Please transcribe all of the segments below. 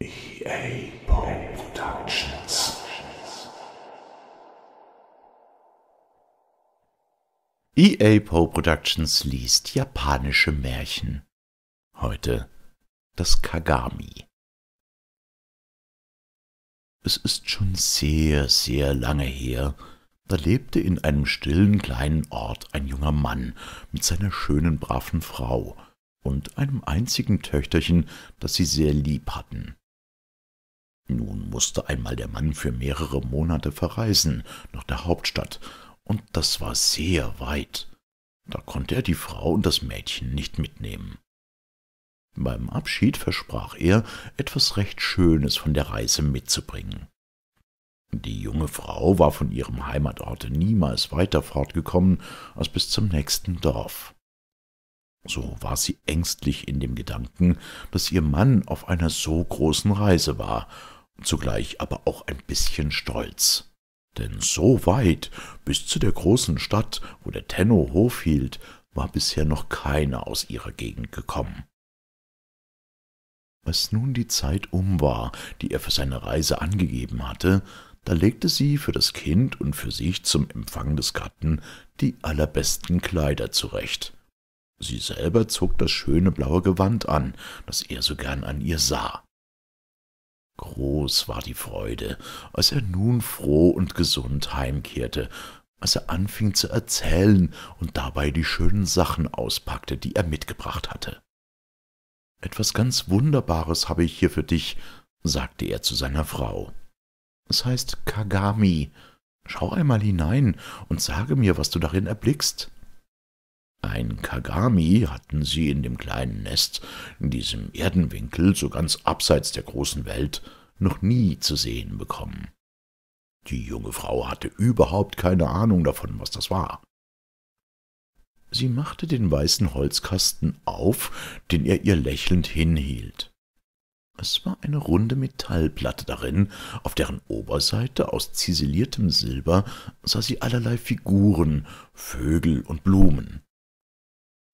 EA Productions. EA Poe Productions liest japanische Märchen. Heute das Kagami. Es ist schon sehr, sehr lange her, da lebte in einem stillen kleinen Ort ein junger Mann mit seiner schönen, braven Frau und einem einzigen Töchterchen, das sie sehr lieb hatten. Nun musste einmal der Mann für mehrere Monate verreisen nach der Hauptstadt, und das war sehr weit. Da konnte er die Frau und das Mädchen nicht mitnehmen. Beim Abschied versprach er, etwas recht Schönes von der Reise mitzubringen. Die junge Frau war von ihrem Heimatorte niemals weiter fortgekommen als bis zum nächsten Dorf. So war sie ängstlich in dem Gedanken, daß ihr Mann auf einer so großen Reise war zugleich aber auch ein bisschen stolz. Denn so weit bis zu der großen Stadt, wo der Tenno Hof hielt, war bisher noch keiner aus ihrer Gegend gekommen. Als nun die Zeit um war, die er für seine Reise angegeben hatte, da legte sie für das Kind und für sich zum Empfang des Gatten die allerbesten Kleider zurecht. Sie selber zog das schöne blaue Gewand an, das er so gern an ihr sah. Groß war die Freude, als er nun froh und gesund heimkehrte, als er anfing zu erzählen und dabei die schönen Sachen auspackte, die er mitgebracht hatte. »Etwas ganz Wunderbares habe ich hier für dich«, sagte er zu seiner Frau. »Es heißt Kagami. Schau einmal hinein und sage mir, was du darin erblickst.« ein Kagami hatten sie in dem kleinen Nest, in diesem Erdenwinkel, so ganz abseits der großen Welt, noch nie zu sehen bekommen. Die junge Frau hatte überhaupt keine Ahnung davon, was das war. Sie machte den weißen Holzkasten auf, den er ihr lächelnd hinhielt. Es war eine runde Metallplatte darin, auf deren Oberseite aus ziseliertem Silber sah sie allerlei Figuren, Vögel und Blumen.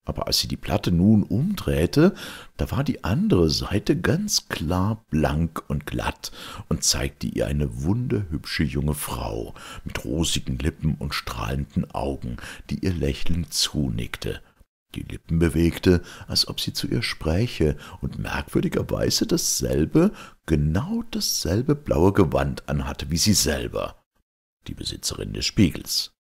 Aber als sie die Platte nun umdrehte, da war die andere Seite ganz klar blank und glatt und zeigte ihr eine wunderhübsche junge Frau mit rosigen Lippen und strahlenden Augen, die ihr lächelnd zunickte, die Lippen bewegte, als ob sie zu ihr spräche, und merkwürdigerweise dasselbe, genau dasselbe blaue Gewand anhatte wie sie selber, die Besitzerin des Spiegels.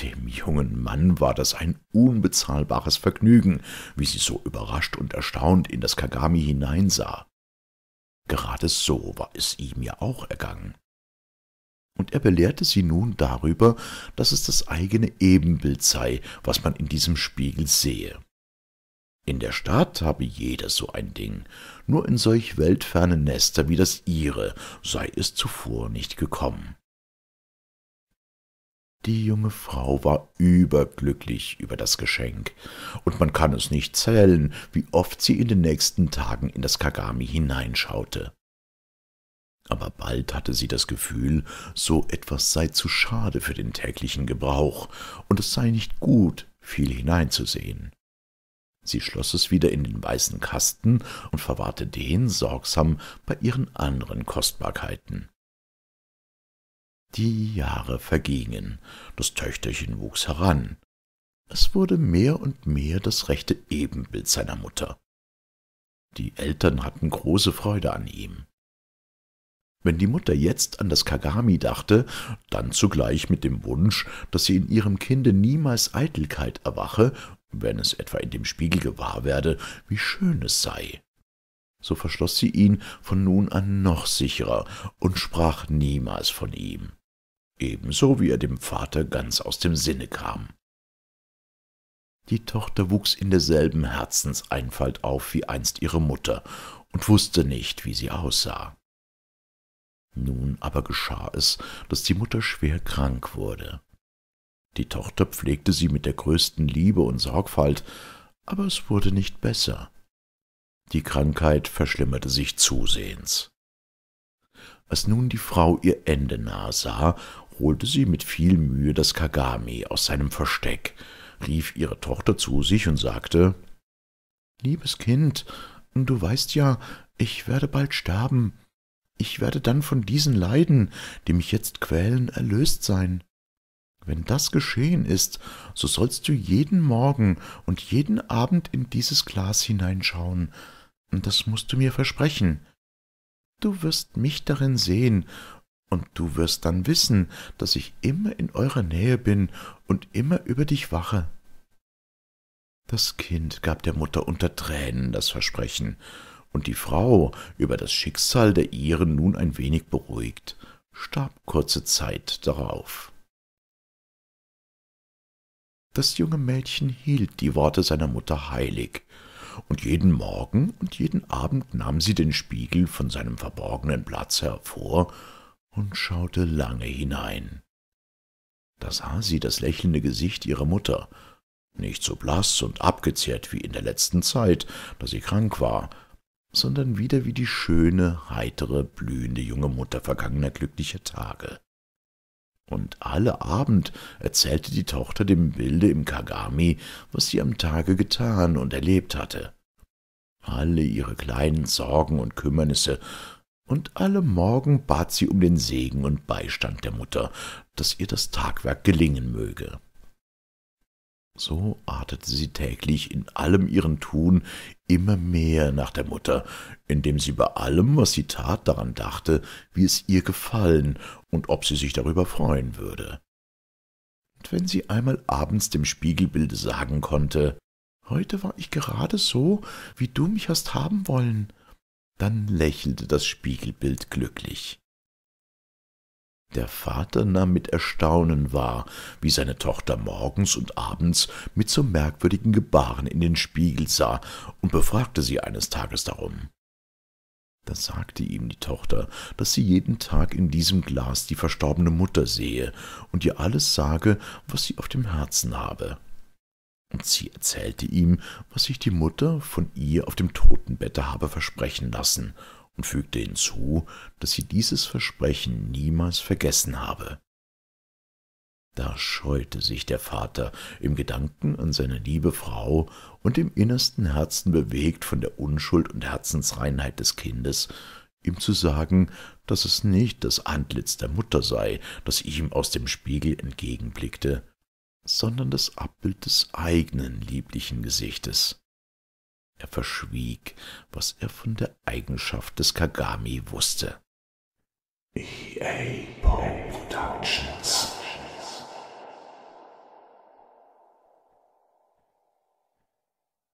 Dem jungen Mann war das ein unbezahlbares Vergnügen, wie sie so überrascht und erstaunt in das Kagami hineinsah. Gerade so war es ihm ja auch ergangen. Und er belehrte sie nun darüber, dass es das eigene Ebenbild sei, was man in diesem Spiegel sehe. In der Stadt habe jeder so ein Ding, nur in solch weltferne Nester wie das ihre sei es zuvor nicht gekommen. Die junge Frau war überglücklich über das Geschenk, und man kann es nicht zählen, wie oft sie in den nächsten Tagen in das Kagami hineinschaute. Aber bald hatte sie das Gefühl, so etwas sei zu schade für den täglichen Gebrauch, und es sei nicht gut, viel hineinzusehen. Sie schloss es wieder in den weißen Kasten und verwahrte den sorgsam bei ihren anderen Kostbarkeiten. Die Jahre vergingen, das Töchterchen wuchs heran. Es wurde mehr und mehr das rechte Ebenbild seiner Mutter. Die Eltern hatten große Freude an ihm. Wenn die Mutter jetzt an das Kagami dachte, dann zugleich mit dem Wunsch, dass sie in ihrem Kinde niemals Eitelkeit erwache, wenn es etwa in dem Spiegel gewahr werde, wie schön es sei. So verschloss sie ihn von nun an noch sicherer und sprach niemals von ihm ebenso wie er dem Vater ganz aus dem Sinne kam. Die Tochter wuchs in derselben Herzenseinfalt auf wie einst ihre Mutter und wußte nicht, wie sie aussah. Nun aber geschah es, daß die Mutter schwer krank wurde. Die Tochter pflegte sie mit der größten Liebe und Sorgfalt, aber es wurde nicht besser. Die Krankheit verschlimmerte sich zusehends. Als nun die Frau ihr Ende nahe sah holte sie mit viel Mühe das Kagami aus seinem Versteck, rief ihre Tochter zu sich und sagte Liebes Kind, du weißt ja, ich werde bald sterben. Ich werde dann von diesen Leiden, die mich jetzt quälen, erlöst sein. Wenn das geschehen ist, so sollst du jeden Morgen und jeden Abend in dieses Glas hineinschauen, das musst du mir versprechen. Du wirst mich darin sehen, und du wirst dann wissen, dass ich immer in eurer Nähe bin und immer über dich wache. Das Kind gab der Mutter unter Tränen das Versprechen, und die Frau, über das Schicksal der ihren nun ein wenig beruhigt, starb kurze Zeit darauf. Das junge Mädchen hielt die Worte seiner Mutter heilig, und jeden Morgen und jeden Abend nahm sie den Spiegel von seinem verborgenen Platz hervor und schaute lange hinein. Da sah sie das lächelnde Gesicht ihrer Mutter, nicht so blass und abgezehrt wie in der letzten Zeit, da sie krank war, sondern wieder wie die schöne, heitere, blühende junge Mutter vergangener glücklicher Tage. Und alle Abend erzählte die Tochter dem Bilde im Kagami, was sie am Tage getan und erlebt hatte. Alle ihre kleinen Sorgen und Kümmernisse und alle Morgen bat sie um den Segen und Beistand der Mutter, daß ihr das Tagwerk gelingen möge. So artete sie täglich in allem ihren Tun immer mehr nach der Mutter, indem sie bei allem, was sie tat, daran dachte, wie es ihr gefallen und ob sie sich darüber freuen würde. Und wenn sie einmal abends dem Spiegelbilde sagen konnte, »Heute war ich gerade so, wie du mich hast haben wollen«, dann lächelte das Spiegelbild glücklich. Der Vater nahm mit Erstaunen wahr, wie seine Tochter morgens und abends mit so merkwürdigen Gebaren in den Spiegel sah und befragte sie eines Tages darum. Da sagte ihm die Tochter, daß sie jeden Tag in diesem Glas die verstorbene Mutter sehe und ihr alles sage, was sie auf dem Herzen habe. Und Sie erzählte ihm, was sich die Mutter von ihr auf dem Totenbette habe versprechen lassen und fügte hinzu, dass sie dieses Versprechen niemals vergessen habe. Da scheute sich der Vater im Gedanken an seine liebe Frau und im innersten Herzen bewegt von der Unschuld und Herzensreinheit des Kindes, ihm zu sagen, dass es nicht das Antlitz der Mutter sei, das ihm aus dem Spiegel entgegenblickte, sondern das Abbild des eigenen lieblichen Gesichtes. Er verschwieg, was er von der Eigenschaft des Kagami wusste. EA Productions